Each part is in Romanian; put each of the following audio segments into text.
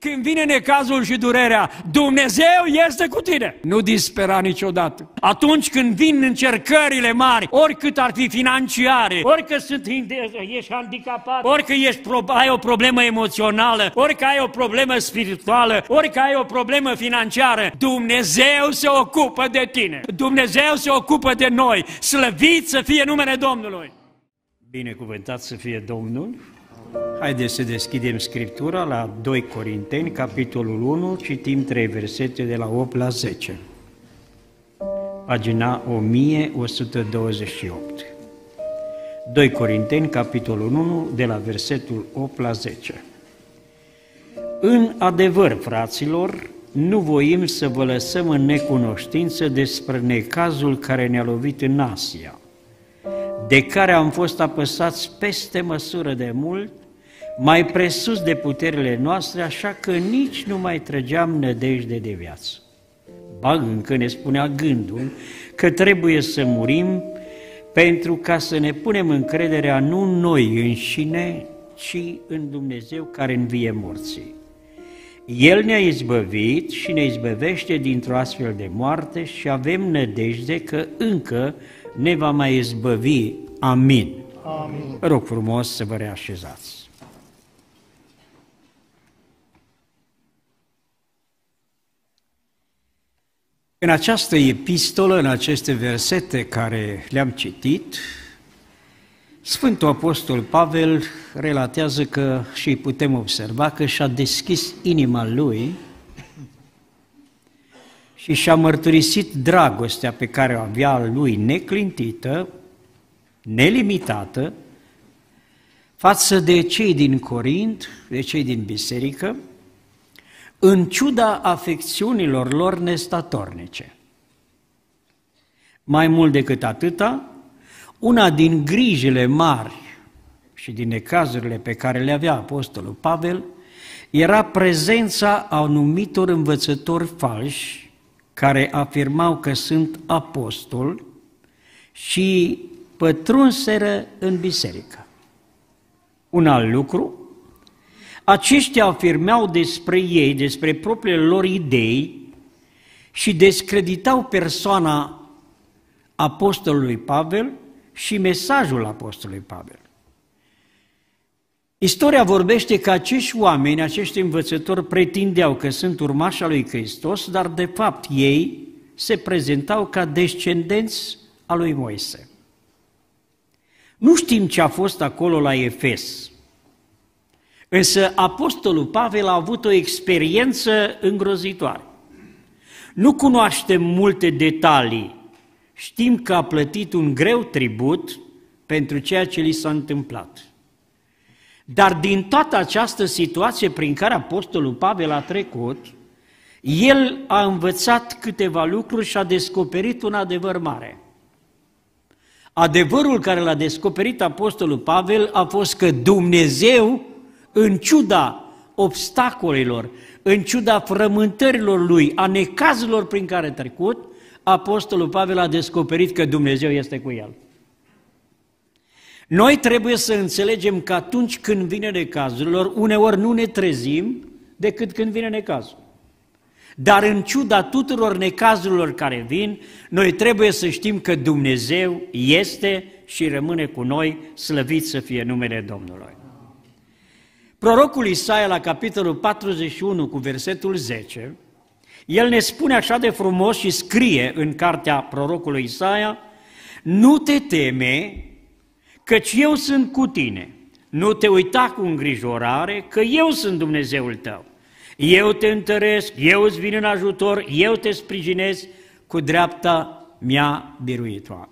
Când vine necazul și durerea, Dumnezeu este cu tine. Nu dispera niciodată. Atunci când vin încercările mari, oricât ar fi financiare, oricât sunt, ești handicapat, orică ești, ai o problemă emoțională, orică ai o problemă spirituală, orică ai o problemă financiară, Dumnezeu se ocupă de tine. Dumnezeu se ocupă de noi. Slăvit să fie numele Domnului. Binecuvântat să fie Domnul. Haideți să deschidem Scriptura la 2 Corinteni, capitolul 1, citim 3 versete de la 8 la 10. Pagina 1128. 2 Corinteni, capitolul 1, de la versetul 8 la 10. În adevăr, fraților, nu voim să vă lăsăm în necunoștință despre necazul care ne-a lovit în Asia, de care am fost apăsați peste măsură de mult, mai presus de puterile noastre, așa că nici nu mai trăgeam nădejde de viață. Ba încă ne spunea gândul că trebuie să murim pentru ca să ne punem încrederea nu noi înșine, ci în Dumnezeu care învie morții. El ne-a izbăvit și ne izbăvește dintr-o astfel de moarte și avem nădejde că încă ne va mai izbăvi. Amin. Amin. Rog frumos să vă reașezați. În această epistolă, în aceste versete care le-am citit, Sfântul Apostol Pavel relatează că, și putem observa, că și-a deschis inima lui și și-a mărturisit dragostea pe care o avea lui neclintită, nelimitată, față de cei din Corint, de cei din biserică, în ciuda afecțiunilor lor nestatornice. Mai mult decât atâta, una din grijile mari și din necazurile pe care le avea Apostolul Pavel era prezența anumitor învățători falși care afirmau că sunt apostoli și pătrunseră în biserică. Un alt lucru, aceștia afirmau despre ei, despre propriile lor idei și descreditau persoana apostolului Pavel și mesajul apostolului Pavel. Istoria vorbește că acești oameni, acești învățători, pretindeau că sunt urmașa lui Hristos, dar de fapt ei se prezentau ca descendenți a lui Moise. Nu știm ce a fost acolo la Efes, însă Apostolul Pavel a avut o experiență îngrozitoare. Nu cunoaștem multe detalii, știm că a plătit un greu tribut pentru ceea ce li s-a întâmplat – dar din toată această situație prin care Apostolul Pavel a trecut, el a învățat câteva lucruri și a descoperit un adevăr mare. Adevărul care l-a descoperit Apostolul Pavel a fost că Dumnezeu, în ciuda obstacolelor, în ciuda frământărilor lui, a necazilor prin care a trecut, Apostolul Pavel a descoperit că Dumnezeu este cu el. Noi trebuie să înțelegem că atunci când vine lor uneori nu ne trezim decât când vine necazul. Dar în ciuda tuturor necazurilor care vin, noi trebuie să știm că Dumnezeu este și rămâne cu noi, slăvit să fie numele Domnului. Prorocul Isaia la capitolul 41 cu versetul 10, el ne spune așa de frumos și scrie în cartea prorocului Isaia, nu te teme căci eu sunt cu tine. Nu te uita cu îngrijorare, că eu sunt Dumnezeul tău. Eu te întăresc, eu îți vin în ajutor, eu te sprijinesc cu dreapta mea biruitoare.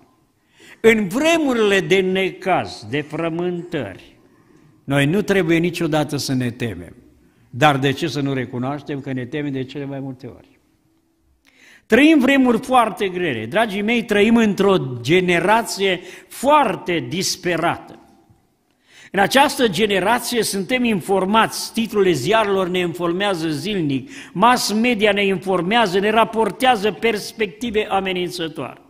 În vremurile de necaz, de frământări, noi nu trebuie niciodată să ne temem. Dar de ce să nu recunoaștem că ne temem de cele mai multe ori? Trăim vremuri foarte grele. Dragii mei, trăim într-o generație foarte disperată. În această generație suntem informați, titlurile ziarilor ne informează zilnic, mass media ne informează, ne raportează perspective amenințătoare.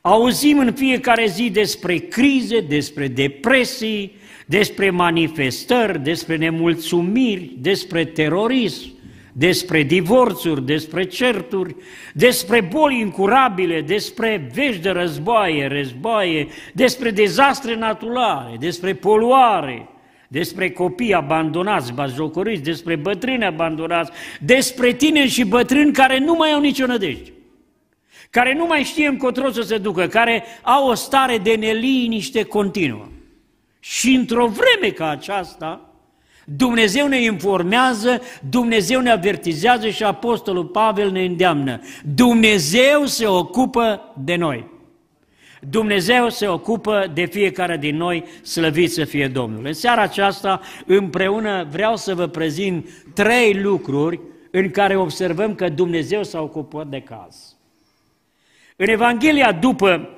Auzim în fiecare zi despre crize, despre depresii, despre manifestări, despre nemulțumiri, despre terorism despre divorțuri, despre certuri, despre boli incurabile, despre vești de războaie, războaie, despre dezastre naturale, despre poluare, despre copii abandonați, bazocoriți, despre bătrâni abandonați, despre tineri și bătrâni care nu mai au nicio nădejde, care nu mai știe încotro să se ducă, care au o stare de neliniște continuă. Și într-o vreme ca aceasta, Dumnezeu ne informează, Dumnezeu ne avertizează și Apostolul Pavel ne îndeamnă. Dumnezeu se ocupă de noi. Dumnezeu se ocupă de fiecare din noi, slăvit să fie Domnul. În seara aceasta, împreună vreau să vă prezint trei lucruri în care observăm că Dumnezeu s-a ocupat de caz. În Evanghelia după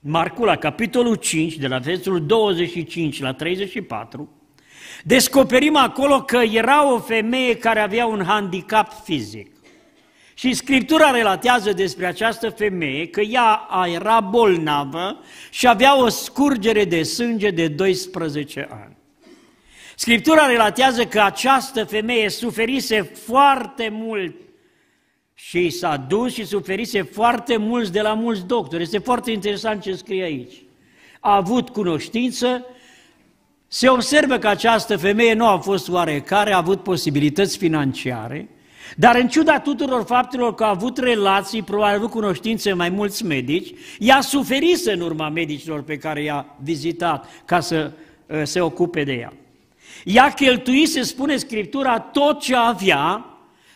Marcula, capitolul 5, de la versul 25 la 34, Descoperim acolo că era o femeie care avea un handicap fizic. Și Scriptura relatează despre această femeie că ea era bolnavă și avea o scurgere de sânge de 12 ani. Scriptura relatează că această femeie suferise foarte mult și s-a dus și suferise foarte mult de la mulți doctori. Este foarte interesant ce scrie aici. A avut cunoștință se observă că această femeie nu a fost oarecare, a avut posibilități financiare, dar în ciuda tuturor faptelor că a avut relații, probabil a avut cunoștințe mai mulți medici, ea suferise în urma medicilor pe care i-a vizitat ca să uh, se ocupe de ea. Ea cheltuise, spune Scriptura, tot ce avea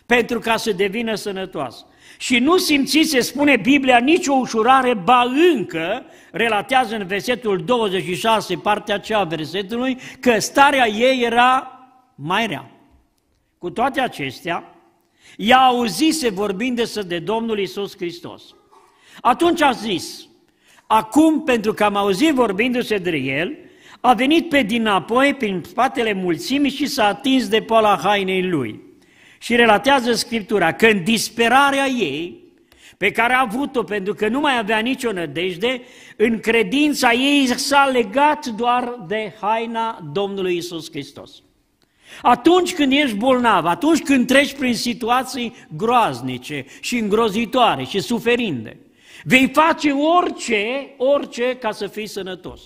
pentru ca să devină sănătoasă. Și nu simțiți, se spune Biblia, nicio ușurare, ba încă, relatează în versetul 26, partea aceea a versetului, că starea ei era mai rea. Cu toate acestea, ea auzise vorbind de Domnul Isus Hristos. Atunci a zis, acum pentru că am auzit vorbindu-se de el, a venit pe dinapoi prin spatele mulțimii și s-a atins de poala hainei lui. Și relatează Scriptura că în disperarea ei, pe care a avut-o pentru că nu mai avea nicio nădejde, în credința ei s-a legat doar de haina Domnului Isus Hristos. Atunci când ești bolnav, atunci când treci prin situații groaznice și îngrozitoare și suferinde, vei face orice, orice ca să fii sănătos.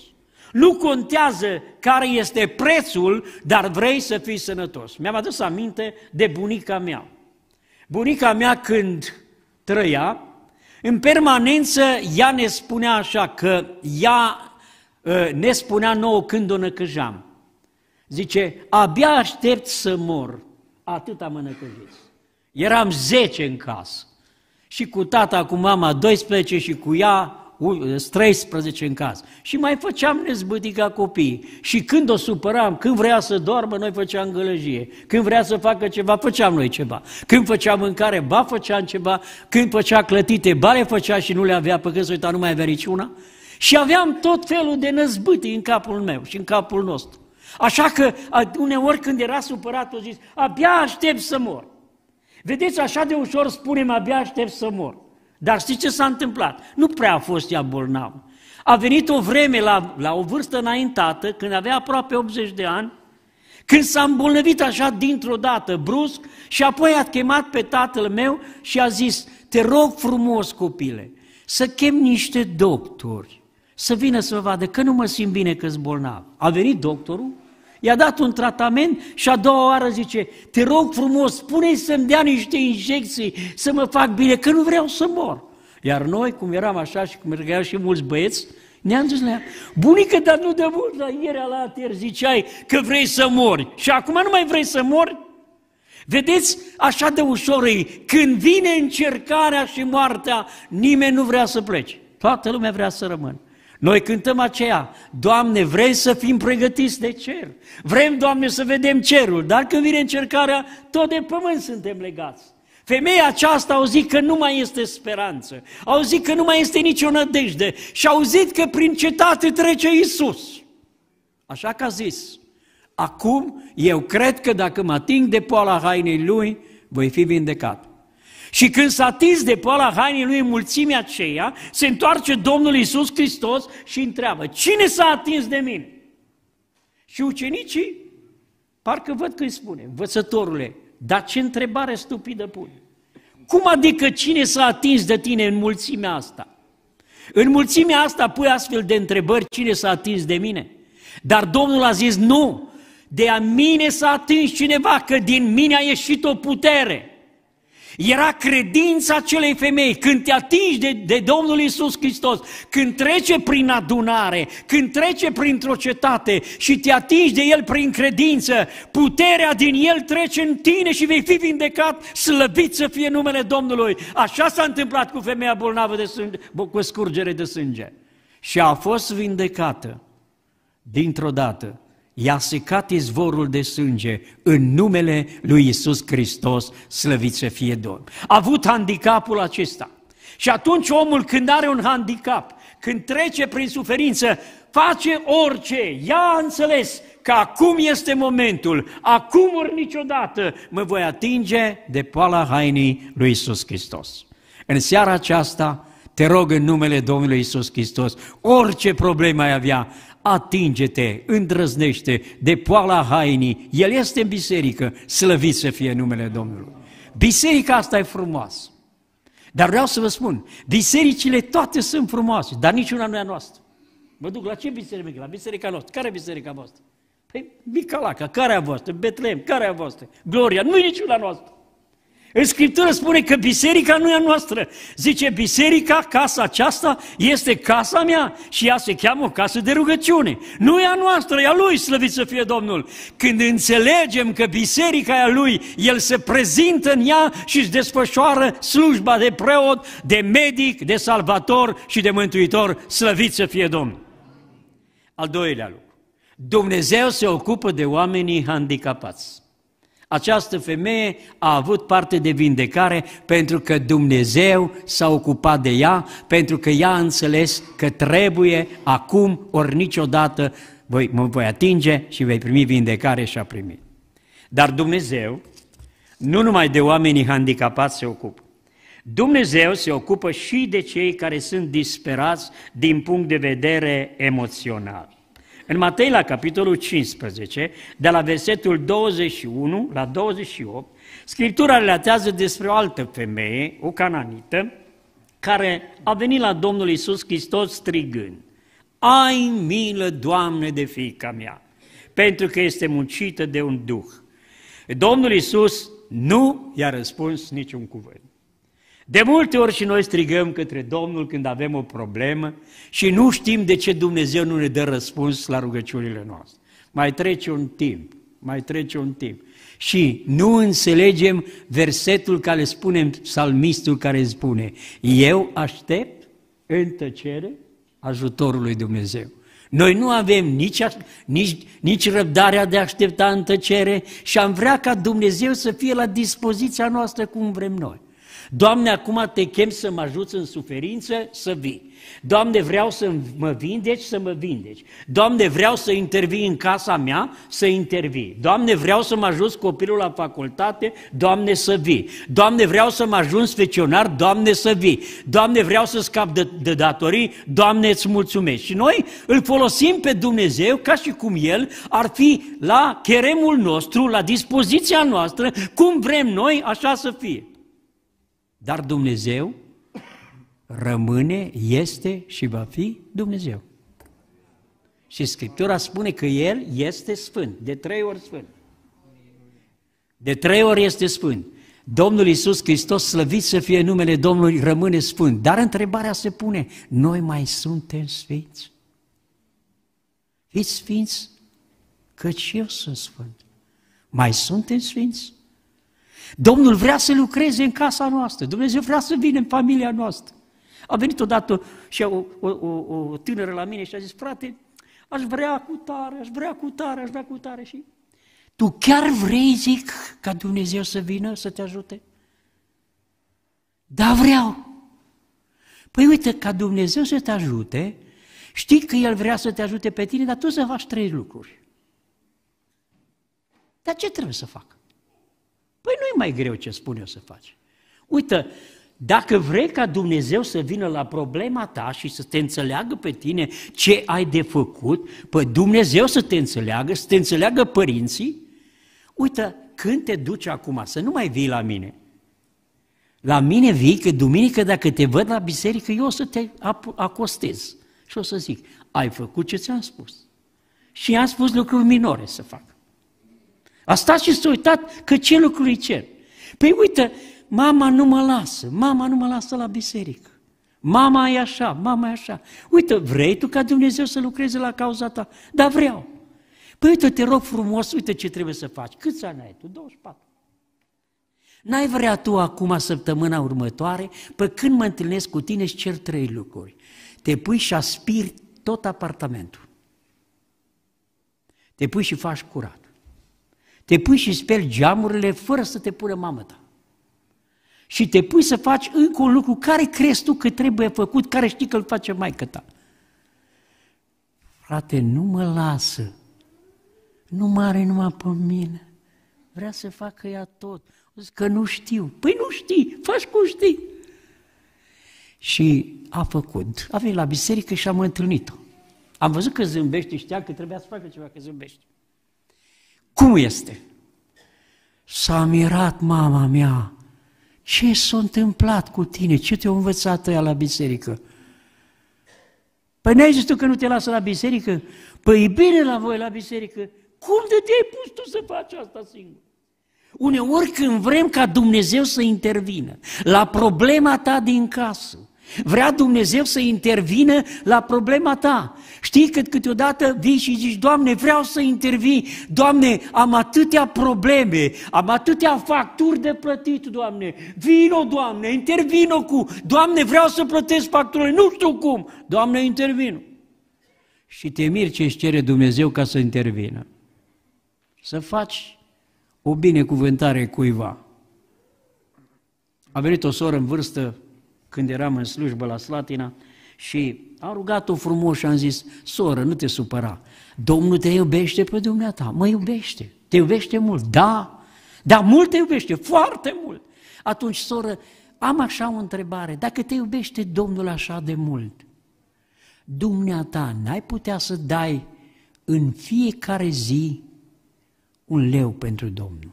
Nu contează care este prețul, dar vrei să fii sănătos. Mi-am adus aminte de bunica mea. Bunica mea când trăia, în permanență ea ne spunea așa că ea ă, ne spunea nouă când o năcăjeam. Zice, abia aștept să mor, atât am năcăjit. Eram 10 în casă și cu tata, cu mama 12 și cu ea 13 în caz. Și mai făceam nezbâtica copii. Și când o supăram, când vrea să doarmă, noi făceam gălăgie. Când vrea să facă ceva, făceam noi ceva. Când făcea mâncare, ba făceam ceva. Când făcea clătite, ba le făcea și nu le avea, pe când se uita, nu mai avea niciuna. Și aveam tot felul de năzbâtii în capul meu și în capul nostru. Așa că uneori când era supărat, o zis, abia aștept să mor. Vedeți, așa de ușor spunem, abia aștept să mor. Dar știți ce s-a întâmplat? Nu prea a fost ea bolnavă. A venit o vreme la, la o vârstă înaintată, când avea aproape 80 de ani, când s-a îmbolnăvit așa dintr-o dată, brusc, și apoi a chemat pe tatăl meu și a zis, te rog frumos, copile, să chem niște doctori să vină să vadă că nu mă simt bine că bolnav. A venit doctorul, i-a dat un tratament și a doua oară zice, te rog frumos, spune să-mi dea niște injecții, să mă fac bine, că nu vreau să mor. Iar noi, cum eram așa și cum mergeau și mulți băieți, ne-am dus la ea. Bunică, dar nu de mult, la ieri la ter ziceai că vrei să mori și acum nu mai vrei să mori? Vedeți, așa de ușor e. Când vine încercarea și moartea, nimeni nu vrea să plece. Toată lumea vrea să rămână. Noi cântăm aceea, Doamne, vrei să fim pregătiți de cer. Vrem, Doamne, să vedem cerul, dar când vine încercarea, tot de pământ suntem legați. Femeia aceasta a auzit că nu mai este speranță, a auzit că nu mai este nicio nădejde și a auzit că prin cetate trece Isus. Așa că a zis, acum eu cred că dacă mă ating de poala hainei lui, voi fi vindecat. Și când s-a atins de poala hainei lui în mulțimea aceea, se întoarce Domnul Iisus Hristos și întreabă, cine s-a atins de mine? Și ucenicii, parcă văd că îi spune, învățătorule, dar ce întrebare stupidă pun? Cum adică cine s-a atins de tine în mulțimea asta? În mulțimea asta pui astfel de întrebări, cine s-a atins de mine? Dar Domnul a zis, nu, de a mine s-a atins cineva, că din mine a ieșit o putere. Era credința acelei femei. Când te atingi de, de Domnul Isus Hristos, când trece prin adunare, când trece printr-o cetate și te atingi de El prin credință, puterea din El trece în tine și vei fi vindecat, slăvit să fie numele Domnului. Așa s-a întâmplat cu femeia bolnavă de sânge, cu scurgere de sânge. Și a fost vindecată dintr-o dată i-a secat izvorul de sânge în numele lui Isus Hristos, slăvit să fie Domn. A avut handicapul acesta. Și atunci omul când are un handicap, când trece prin suferință, face orice, Ia, a înțeles că acum este momentul, acum ori niciodată mă voi atinge de poala hainii lui Isus Hristos. În seara aceasta, te rog în numele Domnului Isus Hristos, orice problemă ai avea, atinge-te, îndrăznește de poala hainii, El este în biserică, slăvit să fie numele Domnului. Biserica asta e frumoasă. Dar vreau să vă spun, bisericile toate sunt frumoase, dar niciuna nu e a noastră. Mă duc la ce biserică? La biserica noastră. Care e biserica voastră? Păi, Micalaca, care a voastră? Betlehem, care a voastră? Gloria, nu e niciuna noastră. În Scriptură spune că biserica nu e a noastră. Zice, biserica, casa aceasta, este casa mea și ea se cheamă o casă de rugăciune. Nu e a noastră, e a lui, slăvit să fie Domnul. Când înțelegem că biserica e a lui, el se prezintă în ea și își desfășoară slujba de preot, de medic, de salvator și de mântuitor, slăvit să fie Domnul. Al doilea lucru. Dumnezeu se ocupă de oamenii handicapați. Această femeie a avut parte de vindecare pentru că Dumnezeu s-a ocupat de ea, pentru că ea a înțeles că trebuie acum ori niciodată voi, mă voi atinge și vei primi vindecare și a primit. Dar Dumnezeu nu numai de oamenii handicapați se ocupă. Dumnezeu se ocupă și de cei care sunt disperați din punct de vedere emoțional. În Matei, la capitolul 15, de la versetul 21 la 28, Scriptura relatează despre o altă femeie, o cananită, care a venit la Domnul Isus Hristos strigând, Ai milă, Doamne, de fiica mea, pentru că este muncită de un duh. Domnul Isus nu i-a răspuns niciun cuvânt. De multe ori și noi strigăm către Domnul când avem o problemă și nu știm de ce Dumnezeu nu ne dă răspuns la rugăciunile noastre. Mai trece un timp, mai trece un timp. Și nu înțelegem versetul care spune psalmistul care spune Eu aștept în tăcere ajutorul lui Dumnezeu. Noi nu avem nici, nici, nici răbdarea de a aștepta în tăcere și am vrea ca Dumnezeu să fie la dispoziția noastră cum vrem noi. Doamne, acum te chem să mă ajuți în suferință, să vii. Doamne, vreau să mă vindeci, să mă vindeci. Doamne, vreau să intervii în casa mea, să intervii. Doamne, vreau să mă ajuți copilul la facultate, Doamne, să vii. Doamne, vreau să mă ajungi specionar, Doamne, să vii. Doamne, vreau să scap de, de datorii, Doamne, îți mulțumesc. Și noi îl folosim pe Dumnezeu ca și cum El ar fi la cheremul nostru, la dispoziția noastră, cum vrem noi, așa să fie. Dar Dumnezeu rămâne, este și va fi Dumnezeu. Și Scriptura spune că El este Sfânt, de trei ori Sfânt. De trei ori este Sfânt. Domnul Iisus Hristos, slăvit să fie numele Domnului, rămâne Sfânt. Dar întrebarea se pune, noi mai suntem sfinți? Fiți sfinți, căci eu sunt sfânt. Mai suntem sfinți? Domnul vrea să lucreze în casa noastră, Dumnezeu vrea să vină în familia noastră. A venit odată și o, o, o, o tânără la mine și a zis, frate, aș vrea cu tare, aș vrea cu tare, aș vrea cu tare. Și tu chiar vrei, zic, ca Dumnezeu să vină să te ajute? Da, vreau. Păi uite, ca Dumnezeu să te ajute, știi că El vrea să te ajute pe tine, dar tu să faci trei lucruri. Dar ce trebuie să facă? mai greu ce spun eu să faci. Uite, dacă vrei ca Dumnezeu să vină la problema ta și să te înțeleagă pe tine ce ai de făcut, pe Dumnezeu să te înțeleagă, să te înțeleagă părinții, uite, când te duci acum, să nu mai vii la mine. La mine vii că duminică dacă te văd la biserică, eu o să te acostez. Și o să zic, ai făcut ce ți-am spus. Și i-am spus lucruri minore să fac. A stat și s-a uitat că ce lucru îi cer. Păi uite, mama nu mă lasă, mama nu mă lasă la biserică. Mama e așa, mama e așa. Uite, vrei tu ca Dumnezeu să lucreze la cauza ta? Dar vreau. Păi uite, te rog frumos, uite ce trebuie să faci. Câți ani ai tu? 24. N-ai vrea tu acum, săptămâna următoare, pe când mă întâlnesc cu tine și cer trei lucruri. Te pui și aspiri tot apartamentul. Te pui și faci curat. Te pui și speli geamurile fără să te pună mamă ta. Și te pui să faci încă un lucru care crezi tu că trebuie făcut, care știi că îl face mai ta. Frate, nu mă lasă. Nu mă are numai pe mine. Vrea să facă ea tot. Zic că nu știu. Păi nu știi, faci cum știi. Și a făcut. A venit la biserică și am întâlnit-o. Am văzut că zâmbește, știa că trebuia să facă ceva, că zâmbește. Cum este? S-a mirat mama mea. Ce s-a întâmplat cu tine? Ce te-a învățat ea la biserică? Păi n-ai zis tu că nu te lasă la biserică? Păi e bine la voi la biserică. Cum de te-ai pus tu să faci asta singur? Uneori când vrem ca Dumnezeu să intervină la problema ta din casă, Vrea Dumnezeu să intervină la problema ta. Știi că câteodată vii și zici, Doamne, vreau să intervii, Doamne, am atâtea probleme, am atâtea facturi de plătit, Doamne, vino, Doamne, intervino cu, Doamne, vreau să plătesc facturile, nu știu cum, Doamne, intervino. Și te miri ce își cere Dumnezeu ca să intervină. Să faci o binecuvântare cuiva. A venit o soră în vârstă când eram în slujbă la Slatina și a rugat-o frumos și am zis, soră, nu te supăra, Domnul te iubește pe dumneata, mă iubește, te iubește mult, da, dar mult te iubește, foarte mult. Atunci, soră, am așa o întrebare, dacă te iubește Domnul așa de mult, dumneata, n-ai putea să dai în fiecare zi un leu pentru Domnul?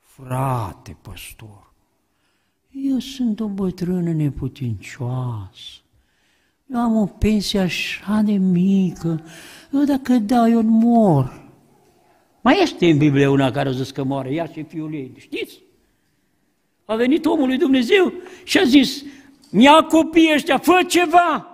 Frate, păstor, eu sunt o bătrână neputincioasă. Eu am o pensie așa de mică. Eu dacă dau, eu mor. Mai este în Biblie una care a zis că moare, ea și fiul ei, știți? A venit omul lui Dumnezeu și a zis, mi-a copiii ăștia, fă ceva,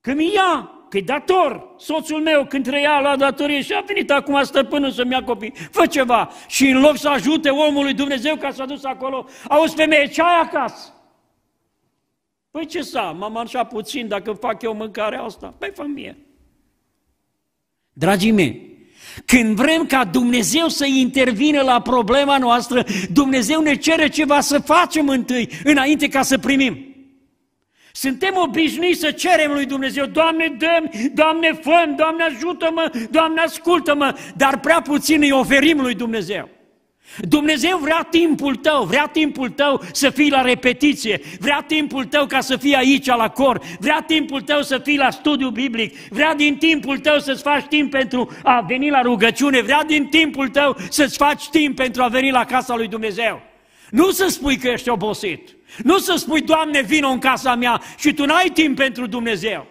că mi ia că dator. Soțul meu când trăia la datorie și a venit acum stăpânul să-mi ia copii. Fă ceva. Și în loc să ajute omul lui Dumnezeu ca s-a dus acolo, auzi femeie, ce ai acasă? Păi ce să am, am așa puțin dacă fac eu mâncarea asta. Păi fă mie. Dragii mei, când vrem ca Dumnezeu să intervină la problema noastră, Dumnezeu ne cere ceva să facem întâi, înainte ca să primim. Suntem obișnuiți să cerem lui Dumnezeu, Doamne, dăm, Doamne, fă Doamne, ajută-mă, Doamne, ascultă-mă, dar prea puțin îi oferim lui Dumnezeu. Dumnezeu vrea timpul tău, vrea timpul tău să fii la repetiție, vrea timpul tău ca să fii aici la cor, vrea timpul tău să fii la studiu biblic, vrea din timpul tău să-ți faci timp pentru a veni la rugăciune, vrea din timpul tău să-ți faci timp pentru a veni la casa lui Dumnezeu. Nu să spui că ești obosit. Nu să spui, Doamne, vină în casa mea și tu n-ai timp pentru Dumnezeu.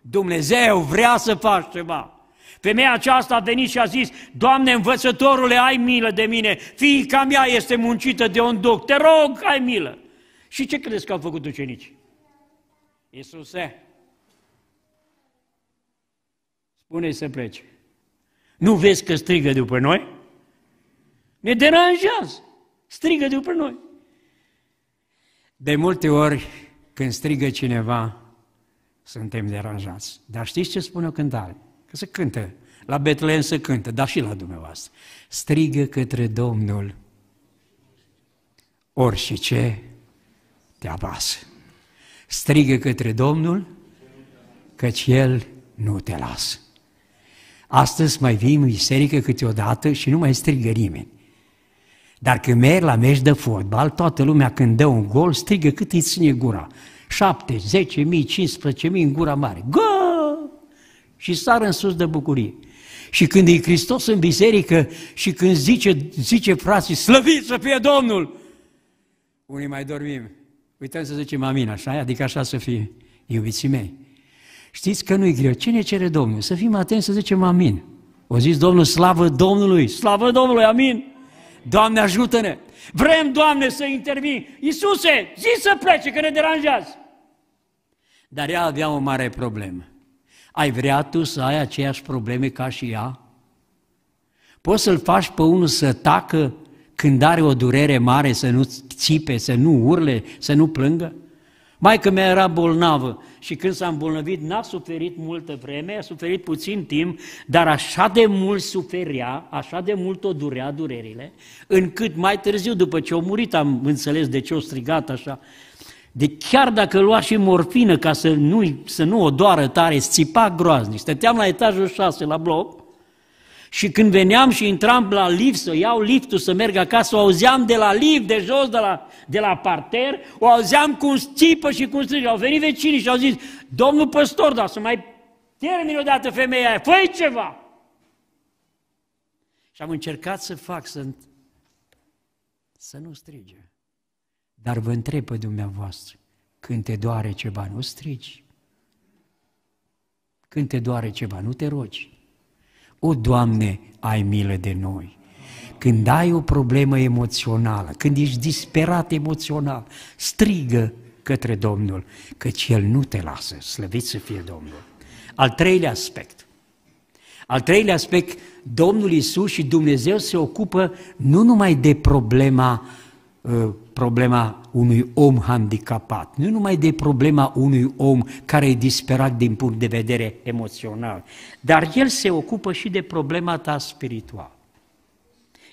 Dumnezeu vrea să faci ceva. Femeia aceasta a venit și a zis, Doamne, învățătorule, ai milă de mine, fiica mea este muncită de un duc, te rog, ai milă. Și ce credeți că au făcut ucenicii? Iisuse, spune să plece. Nu vezi că strigă după noi? Ne deranjează, strigă după noi. De multe ori, când strigă cineva, suntem deranjați. Dar știți ce spune o cântare? Că se cântă. La Betlehem se cântă, dar și la dumneavoastră. Strigă către Domnul orice ce te apasă. Strigă către Domnul, căci El nu te lasă. Astăzi mai vii în biserică câteodată și nu mai strigă nimeni. Dar când merg la meci de fotbal, toată lumea când dă un gol strigă cât îi ține gura. 7, 10 mii, 15 mii în gura mare. Gol! Și sar în sus de bucurie. Și când e Hristos în biserică și când zice, zice frații, slăviți să fie Domnul! Unii mai dormim. Uităm să zicem amin, așa? Adică așa să fie, iubiții mei. Știți că nu-i greu. Ce ne cere Domnul? Să fim atenți să zicem amin. O zis Domnul, slavă Domnului, slavă Domnului, amin! Doamne, ajută-ne! Vrem, Doamne, să intervii! Iisuse, zi să plece, că ne deranjează! Dar ea avea o mare problemă. Ai vrea tu să ai aceeași probleme ca și ea? Poți să-l faci pe unul să tacă când are o durere mare, să nu țipe, să nu urle, să nu plângă? Maica mea era bolnavă și când s-a îmbolnăvit n-a suferit multă vreme, a suferit puțin timp, dar așa de mult suferea, așa de mult o durea durerile, încât mai târziu, după ce a murit, am înțeles de ce o strigat așa, de chiar dacă lua și morfină ca să nu, să nu o doară tare, țipa groaznic. Stăteam la etajul 6 la bloc și când veneam și intram la lift, să iau liftul să merg acasă, o auzeam de la lift, de jos, de la, de la parter, o auzeam cum țipă și cum strige. Au venit vecinii și au zis, domnul păstor, dar să mai termin odată femeia aia, fă ceva! Și am încercat să fac, să, să nu strige. Dar vă întreb pe dumneavoastră, când te doare ceva, nu strigi. Când te doare ceva, nu te rogi. O, Doamne, ai milă de noi! Când ai o problemă emoțională, când ești disperat emoțional, strigă către Domnul, căci El nu te lasă, slăvit să fie Domnul. Al treilea aspect. Al treilea aspect, Domnul Isus și Dumnezeu se ocupă nu numai de problema Uh, problema unui om handicapat, nu numai de problema unui om care e disperat din punct de vedere emoțional, dar el se ocupă și de problema ta spirituală.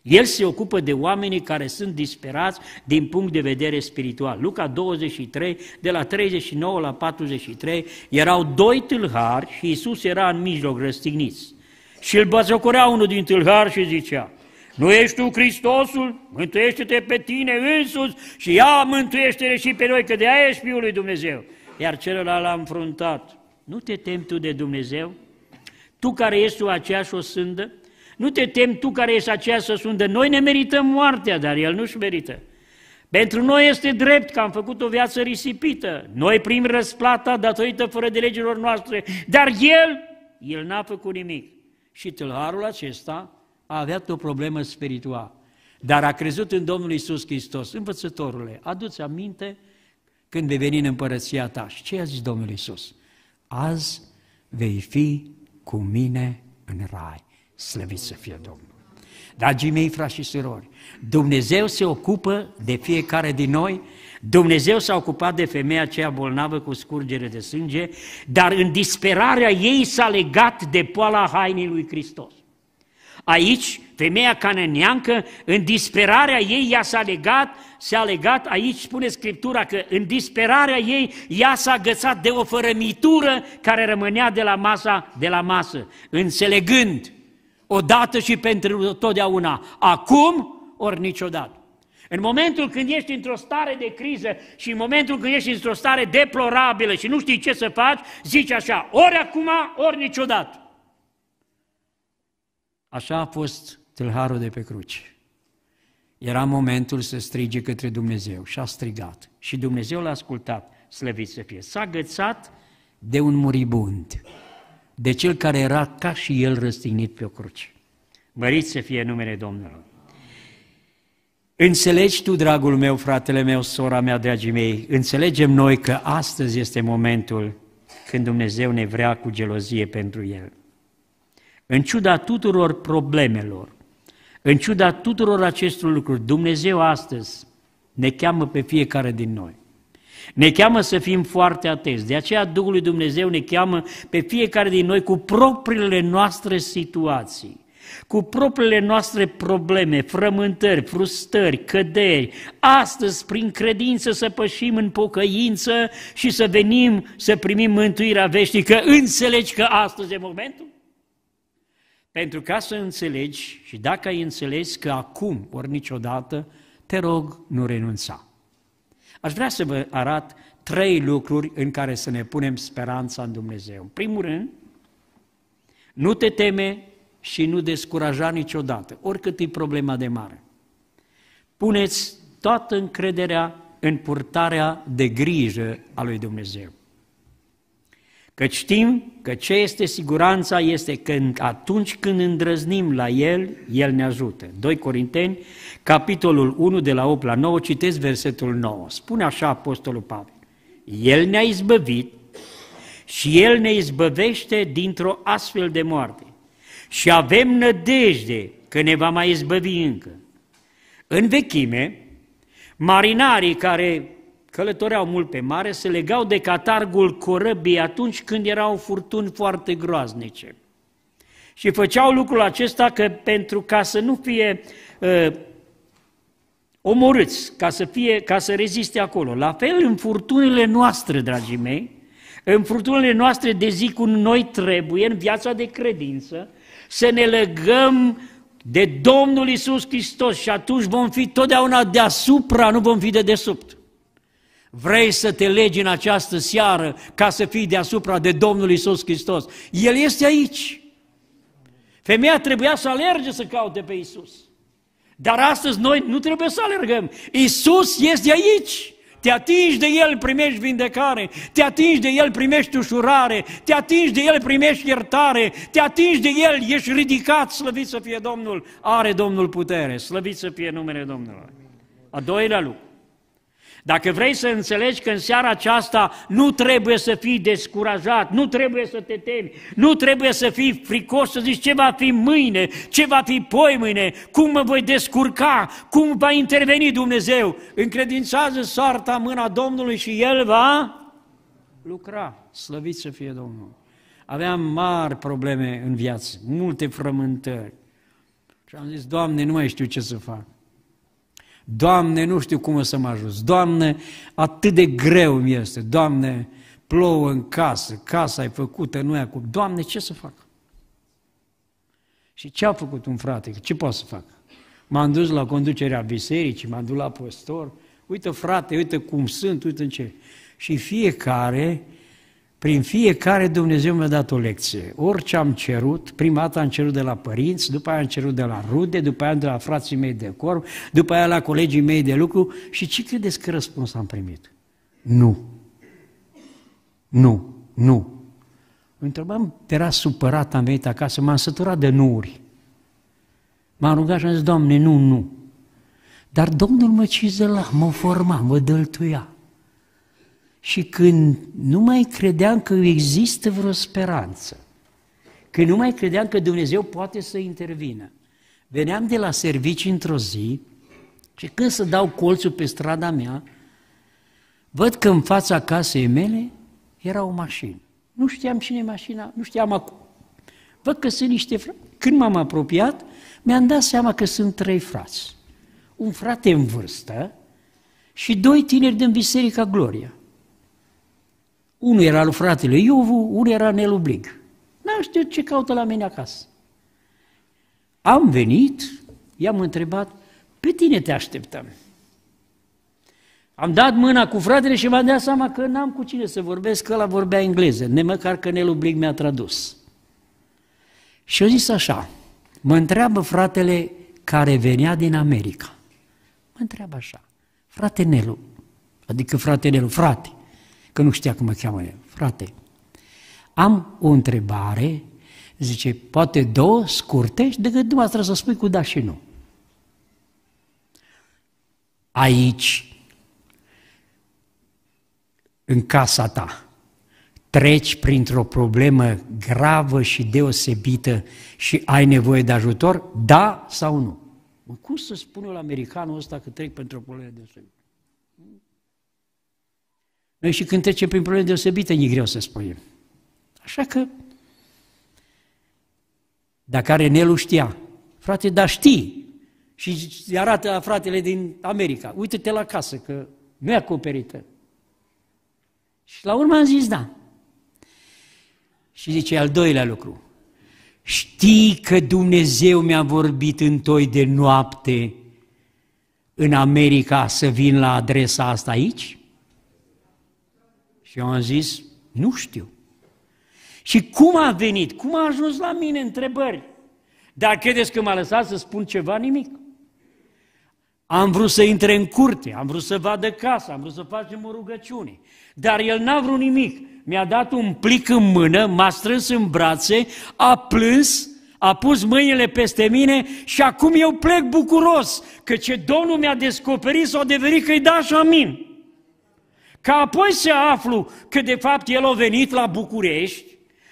El se ocupă de oamenii care sunt disperați din punct de vedere spiritual. Luca 23, de la 39 la 43, erau doi tâlhari și Isus era în mijloc răstigniți. Și îl băzocorea unul din tâlhari și zicea, nu ești tu Hristosul? Mântuiește-te pe tine însuți și ia mântuiește-ne și pe noi, că de aia ești Fiul lui Dumnezeu. Iar celălalt l-a înfruntat. Nu te temi tu de Dumnezeu? Tu care ești tu aceeași o sândă? Nu te temi tu care ești aceeași o sândă? Noi ne merităm moartea, dar el nu-și merită. Pentru noi este drept că am făcut o viață risipită. Noi prim răsplata datorită fără de legilor noastre. Dar el, el n-a făcut nimic. Și tâlharul acesta a avut o problemă spirituală, dar a crezut în Domnul Isus Hristos. Învățătorule, aduți aminte când vei veni în împărăția ta. Și ce a zis Domnul Isus? Azi vei fi cu mine în rai. Slăvit să fie Domnul! Dragii mei, frați și surori, Dumnezeu se ocupă de fiecare din noi, Dumnezeu s-a ocupat de femeia aceea bolnavă cu scurgere de sânge, dar în disperarea ei s-a legat de poala hainei lui Hristos. Aici, femeia cananeancă, în disperarea ei, ea s-a legat, s-a legat, aici spune Scriptura că în disperarea ei, ea s-a găsat de o fărămitură care rămânea de la, masa, de la masă, înțelegând, odată și pentru totdeauna, acum ori niciodată. În momentul când ești într-o stare de criză și în momentul când ești într-o stare deplorabilă și nu știi ce să faci, zici așa, ori acum, ori niciodată. Așa a fost tâlharul de pe cruce. Era momentul să strige către Dumnezeu și a strigat. Și Dumnezeu l-a ascultat, slăvit să fie. S-a gățat de un muribund, de cel care era ca și el răstignit pe o cruce. Măriți să fie numele Domnului. Înțelegi tu, dragul meu, fratele meu, sora mea, dragii mei, înțelegem noi că astăzi este momentul când Dumnezeu ne vrea cu gelozie pentru El. În ciuda tuturor problemelor, în ciuda tuturor acestor lucruri, Dumnezeu astăzi ne cheamă pe fiecare din noi. Ne cheamă să fim foarte atenți. De aceea Duhul lui Dumnezeu ne cheamă pe fiecare din noi cu propriile noastre situații, cu propriile noastre probleme, frământări, frustrări, căderi. Astăzi, prin credință, să pășim în pocăință și să venim să primim mântuirea veșnică. Înțelegi că astăzi e momentul? Pentru ca să înțelegi și dacă ai înțeles că acum ori niciodată, te rog, nu renunța. Aș vrea să vă arat trei lucruri în care să ne punem speranța în Dumnezeu. În primul rând, nu te teme și nu descuraja niciodată, oricât e problema de mare. Puneți toată încrederea în purtarea de grijă a lui Dumnezeu. Că știm că ce este siguranța este că atunci când îndrăznim la El, El ne ajută. 2 Corinteni, capitolul 1, de la 8 la 9, citesc versetul 9. Spune așa Apostolul Pavel, El ne-a izbăvit și El ne izbăvește dintr-o astfel de moarte. Și avem nădejde că ne va mai izbăvi încă. În vechime, marinarii care călătoreau mult pe mare, se legau de catargul corăbii atunci când erau furtuni foarte groaznice. Și făceau lucrul acesta că pentru ca să nu fie uh, omorâți, ca să, fie, ca să reziste acolo. La fel în furtunile noastre, dragii mei, în furtunile noastre de zi cu noi trebuie, în viața de credință, să ne legăm de Domnul Isus Hristos și atunci vom fi totdeauna deasupra, nu vom fi de desubt. Vrei să te legi în această seară ca să fii deasupra de Domnul Isus Hristos. El este aici. Femeia trebuia să alerge să caute pe Isus. Dar astăzi noi nu trebuie să alergăm. Isus este aici. Te atingi de El, primești vindecare, te atingi de El, primești ușurare, te atingi de El, primești iertare, te atingi de El, ești ridicat, slăvit să fie Domnul. Are Domnul putere, slăvit să fie numele Domnului. A doilea lucru. Dacă vrei să înțelegi că în seara aceasta nu trebuie să fii descurajat, nu trebuie să te temi, nu trebuie să fii fricos să zici ce va fi mâine, ce va fi mâine, cum mă voi descurca, cum va interveni Dumnezeu. Încredințează soarta în mâna Domnului și El va lucra. Slăvit să fie Domnul. Aveam mari probleme în viață, multe frământări. Și am zis, Doamne, nu mai știu ce să fac. Doamne, nu știu cum o să mă ajut. Doamne, atât de greu mi este. Doamne, plouă în casă, casa e făcută, nu e acum. Doamne, ce să fac? Și ce a făcut un frate? Ce pot să fac? M-am dus la conducerea bisericii, m-am dus la păstor. Uite, frate, uite cum sunt, uite în ce. Și fiecare prin fiecare Dumnezeu mi-a dat o lecție. Orice am cerut, prima dată am cerut de la părinți, după aia am cerut de la rude, după aia de la frații mei de corp, după aia la colegii mei de lucru. Și ce credeți că răspuns am primit? Nu. Nu. Nu. Întrebam, era supărat, am venit acasă, m-am săturat de nuuri. M-am rugat și am zis, Doamne, nu, nu. Dar Domnul mă cizela, mă forma, mă dăltuia și când nu mai credeam că există vreo speranță, când nu mai credeam că Dumnezeu poate să intervină, veneam de la servici într-o zi și când să dau colțul pe strada mea, văd că în fața casei mele era o mașină. Nu știam cine e mașina, nu știam acum. Văd că sunt niște frați. Când m-am apropiat, mi-am dat seama că sunt trei frați. Un frate în vârstă și doi tineri din Biserica Gloria. Unul era lui fratele Iovu, unul era nelublig. Nu n ce caută la mine acasă. Am venit, i-am întrebat, pe tine te așteptăm. Am dat mâna cu fratele și m am dat seama că n-am cu cine să vorbesc, că la vorbea engleză, nemăcar că nelublig mi-a tradus. Și a zis așa, mă întreabă fratele care venea din America. Mă întreabă așa, frate Nelu, adică frate Nelu, frate, că nu știa cum mă cheamă el. Frate, am o întrebare, zice, poate două scurtești, decât dumneavoastră să spui cu da și nu. Aici, în casa ta, treci printr-o problemă gravă și deosebită și ai nevoie de ajutor, da sau nu? Cum să spun eu la americanul ăsta că trec pentru o problemă deosebită? Noi și când trecem prin probleme deosebite, e greu să spunem. Așa că, dacă are Nelu știa, frate, dar știi, și arată fratele din America, uite-te la casă, că nu e acoperită. Și la urmă am zis da. Și zice al doilea lucru, știi că Dumnezeu mi-a vorbit în toi de noapte în America să vin la adresa asta aici? Și eu am zis, nu știu. Și cum a venit? Cum a ajuns la mine întrebări? Dar credeți că m-a lăsat să spun ceva? Nimic. Am vrut să intre în curte, am vrut să vadă casa, am vrut să facem o rugăciune. Dar el n-a vrut nimic. Mi-a dat un plic în mână, m-a strâns în brațe, a plâns, a pus mâinile peste mine și acum eu plec bucuros că ce Domnul mi-a descoperit s-a adeverit că-i da și amin. Ca apoi să aflu că de fapt el a venit la București,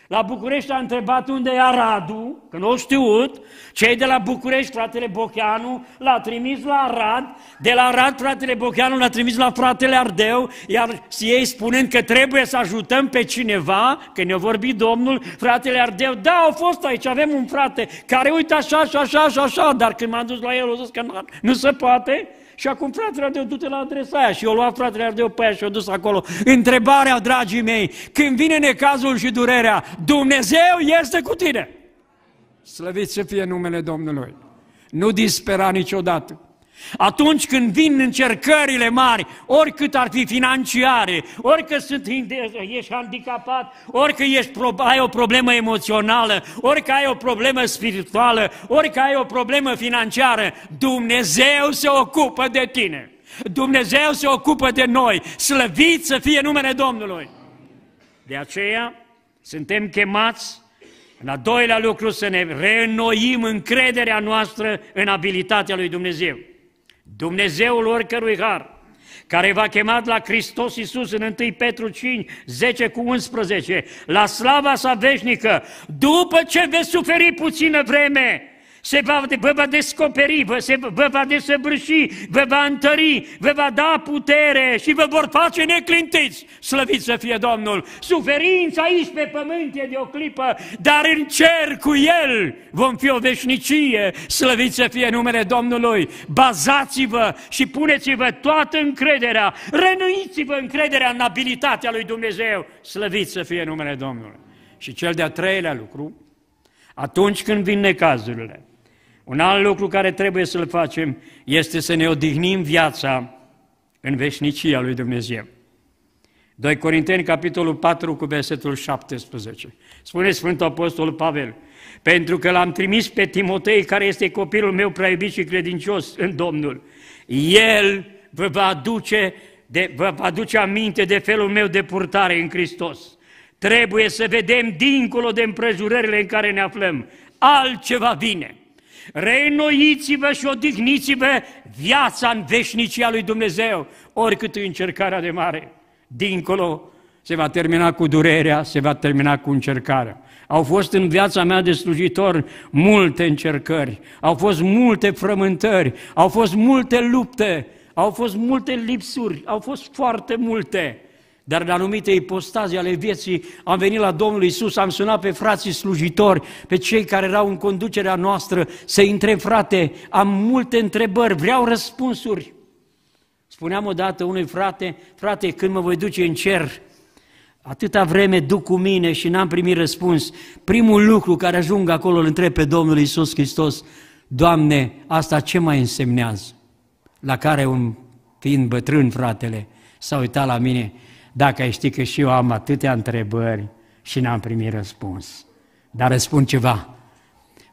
la București a întrebat unde e Aradu, că nu o știut, cei de la București, fratele Bocheanu, l-a trimis la Arad, de la Arad fratele Bocheanu l-a trimis la fratele Ardeu, iar ei spunând că trebuie să ajutăm pe cineva, că ne-a vorbit Domnul, fratele Ardeu, da, au fost aici, avem un frate care uite așa și așa și așa, dar când m-am dus la el, au zis că nu, nu se poate, și acum fratele Ardeu, du-te la adresa aia. Și eu luat fratele Ardeu pe aia și o dus acolo. Întrebarea, dragii mei, când vine necazul și durerea, Dumnezeu este cu tine. Slăvit să fie numele Domnului. Nu dispera niciodată. Atunci când vin încercările mari, oricât ar fi financiare, orică sunt, ești handicapat, orică ești, ai o problemă emoțională, orică ai o problemă spirituală, orică ai o problemă financiară, Dumnezeu se ocupă de tine. Dumnezeu se ocupă de noi. Slăvit să fie numele Domnului. De aceea suntem chemați în a doilea lucru, să ne reînnoim încrederea noastră în abilitatea lui Dumnezeu. Dumnezeul oricărui har, care va a chemat la Hristos Iisus în 1 Petru 5, 10 cu 11, la slava sa veșnică, după ce veți suferi puțină vreme, se va, vă va descoperi, vă, se, vă va desăvârși, vă va întări, vă va da putere și vă vor face neclintiți, slăvit să fie Domnul. Suferința aici pe pământ e de o clipă, dar în cer cu El vom fi o veșnicie, slăvit să fie numele Domnului. Bazați-vă și puneți-vă toată încrederea, renuiți-vă încrederea în abilitatea lui Dumnezeu, slăvit să fie numele Domnului. Și cel de-a treilea lucru, atunci când vin necazurile, un alt lucru care trebuie să-l facem este să ne odihnim viața în veșnicia lui Dumnezeu. 2 Corinteni, capitolul 4, cu versetul 17. Spune Sfântul Apostol Pavel, pentru că l-am trimis pe Timotei, care este copilul meu prea iubit și credincios în Domnul. El vă va aduce, de, vă va aduce aminte de felul meu de purtare în Hristos. Trebuie să vedem dincolo de împrejurările în care ne aflăm. Altceva vine reînnoiți-vă și odihniți-vă viața în veșnicia lui Dumnezeu, oricât e încercarea de mare. Dincolo se va termina cu durerea, se va termina cu încercarea. Au fost în viața mea de slujitor multe încercări, au fost multe frământări, au fost multe lupte, au fost multe lipsuri, au fost foarte multe. Dar în anumite ipostaze ale vieții am venit la Domnul Isus, am sunat pe frații slujitori, pe cei care erau în conducerea noastră, să întreb, frate, am multe întrebări, vreau răspunsuri. Spuneam odată unui frate, frate, când mă voi duce în cer, atâta vreme duc cu mine și n-am primit răspuns, primul lucru care ajung acolo îl întreb pe Domnul Isus Hristos, Doamne, asta ce mai însemnează? La care un, fiind bătrân, fratele, s-a uitat la mine dacă ai ști că și eu am atâtea întrebări și n-am primit răspuns. Dar răspund ceva.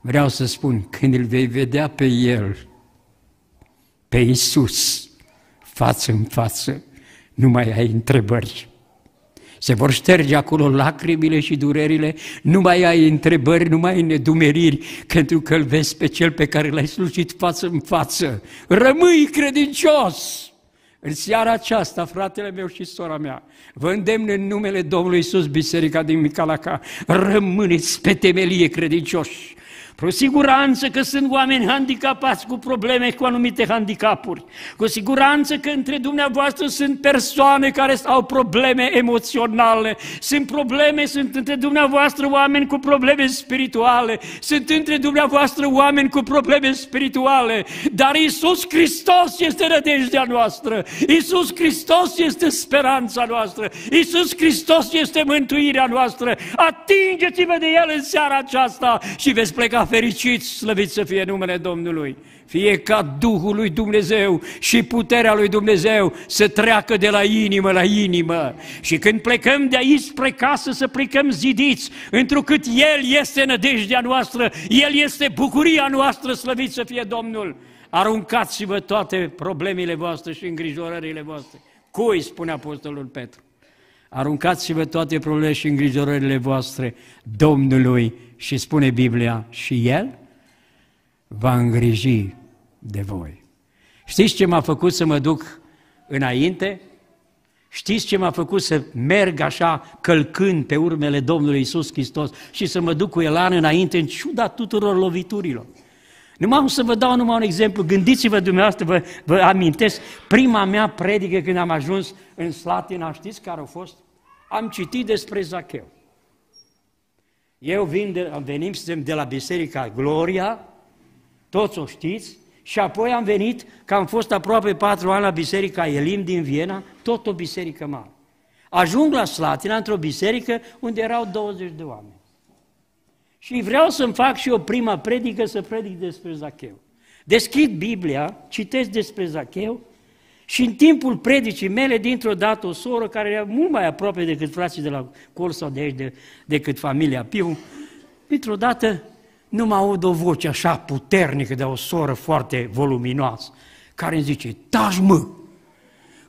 Vreau să spun, când îl vei vedea pe El, pe Isus, față în față, nu mai ai întrebări. Se vor șterge acolo lacrimile și durerile, nu mai ai întrebări, nu mai ai nedumeriri, pentru că îl vezi pe cel pe care l-ai slujit față în față. Rămâi credincios! În seara aceasta, fratele meu și sora mea, vă îndemn în numele Domnului Iisus Biserica din Micalaca, rămâneți pe temelie credincioși, cu siguranță că sunt oameni handicapați cu probleme cu anumite handicapuri. Cu siguranță că între dumneavoastră sunt persoane care au probleme emoționale. Sunt probleme, sunt între dumneavoastră oameni cu probleme spirituale. Sunt între dumneavoastră oameni cu probleme spirituale. Dar Isus Hristos este rădejdea noastră. Isus Hristos este speranța noastră. Isus Hristos este mântuirea noastră. Atingeți-vă de El în seara aceasta și veți pleca Fericit fericiți, slăvit să fie numele Domnului, fie ca Duhul lui Dumnezeu și puterea lui Dumnezeu să treacă de la inimă la inimă. Și când plecăm de aici spre casă, să plecăm zidiți, întrucât El este nădejdea noastră, El este bucuria noastră, slăvit să fie Domnul. Aruncați-vă toate problemele voastre și îngrijorările voastre. Cui, spune Apostolul Petru? Aruncați-vă toate problemele și îngrijorările voastre Domnului și spune Biblia și El va îngriji de voi. Știți ce m-a făcut să mă duc înainte? Știți ce m-a făcut să merg așa călcând pe urmele Domnului Isus Hristos și să mă duc cu elan înainte în ciuda tuturor loviturilor? Numai am să vă dau numai un exemplu. Gândiți-vă dumneavoastră, vă, vă amintesc prima mea predică când am ajuns în Slatina. Știți care a fost? Am citit despre Zacheu. Eu vin de, venim, suntem de la Biserica Gloria, toți o știți, și apoi am venit, că am fost aproape patru ani la Biserica Elim din Viena, tot o biserică mare. Ajung la Slatina, într-o biserică unde erau 20 de oameni. Și vreau să-mi fac și o prima predică să predic despre Zacheu. Deschid Biblia, citesc despre Zacheu și în timpul predicii mele, dintr-o dată, o soră care era mult mai aproape decât frații de la Col sau de aici, de, decât familia Piu, dintr-o dată nu mă aud o voce așa puternică de o soră foarte voluminoasă, care îmi zice, taci mă,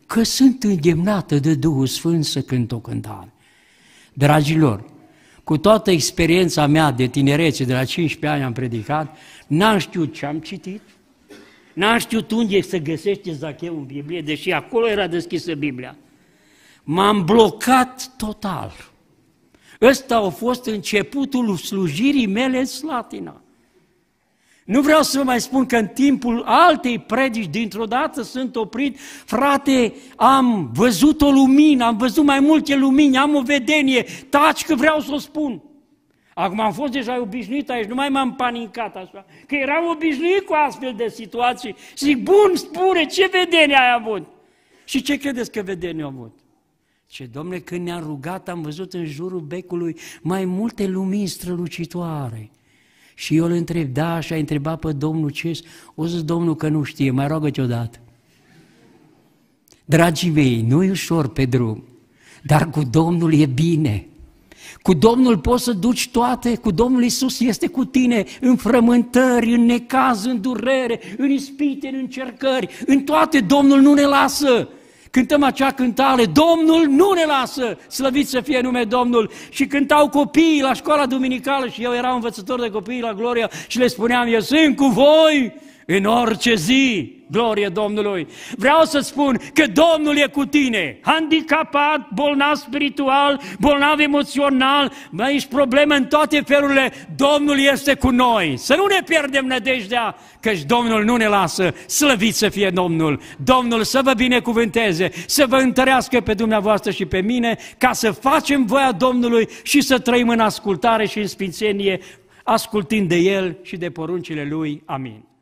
că sunt îndemnată de Duhul Sfânt să cânt o cântare. Dragilor, cu toată experiența mea de tinerețe, de la 15 ani am predicat, n-am știut ce am citit, n-am știut unde să găsește Zacheu în Biblie, deși acolo era deschisă Biblia. M-am blocat total. Ăsta a fost începutul slujirii mele în Slatina. Nu vreau să vă mai spun că în timpul altei predici, dintr-o dată sunt oprit, frate, am văzut o lumină, am văzut mai multe lumini, am o vedenie, taci că vreau să o spun. Acum am fost deja obișnuit aici, nu mai m-am panicat așa, că eram obișnuit cu astfel de situații. Și zic, bun, spune, ce vedenie ai avut? Și ce credeți că vedenie a avut? Ce, domne, când ne-am rugat, am văzut în jurul becului mai multe lumini strălucitoare. Și eu îl întreb, da, și a întrebat pe Domnul ce O să Domnul că nu știe, mai rogă o dată, Dragii mei, nu e ușor pe drum, dar cu Domnul e bine. Cu Domnul poți să duci toate, cu Domnul Isus este cu tine în frământări, în necaz, în durere, în ispite, în încercări, în toate Domnul nu ne lasă cântăm acea cântare, Domnul nu ne lasă, slăvit să fie nume Domnul. Și cântau copiii la școala duminicală și eu eram învățător de copii la Gloria și le spuneam, eu sunt cu voi în orice zi, glorie Domnului. Vreau să spun că Domnul e cu tine, handicapat, bolnav spiritual, bolnav emoțional, mai ești probleme în toate felurile, Domnul este cu noi. Să nu ne pierdem nădejdea, căci Domnul nu ne lasă, slăvit să fie Domnul. Domnul să vă binecuvânteze, să vă întărească pe dumneavoastră și pe mine, ca să facem voia Domnului și să trăim în ascultare și în sfințenie, ascultind de El și de poruncile Lui. Amin.